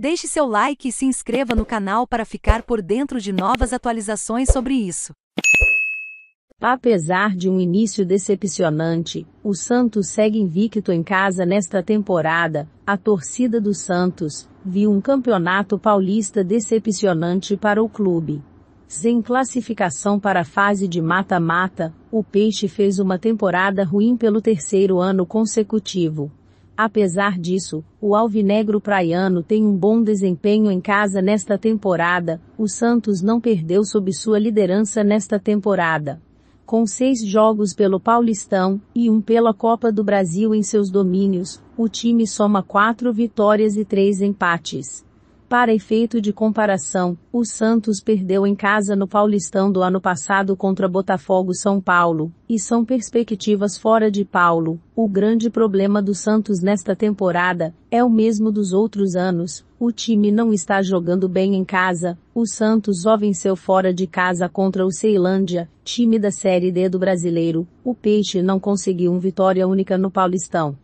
Deixe seu like e se inscreva no canal para ficar por dentro de novas atualizações sobre isso. Apesar de um início decepcionante, o Santos segue invicto em casa nesta temporada. A torcida do Santos viu um campeonato paulista decepcionante para o clube. Sem classificação para a fase de mata-mata, o Peixe fez uma temporada ruim pelo terceiro ano consecutivo. Apesar disso, o alvinegro praiano tem um bom desempenho em casa nesta temporada, o Santos não perdeu sob sua liderança nesta temporada. Com seis jogos pelo Paulistão e um pela Copa do Brasil em seus domínios, o time soma quatro vitórias e três empates. Para efeito de comparação, o Santos perdeu em casa no Paulistão do ano passado contra Botafogo São Paulo, e são perspectivas fora de Paulo. O grande problema do Santos nesta temporada é o mesmo dos outros anos. O time não está jogando bem em casa. O Santos só venceu fora de casa contra o Ceilândia, time da Série D do Brasileiro. O Peixe não conseguiu uma vitória única no Paulistão.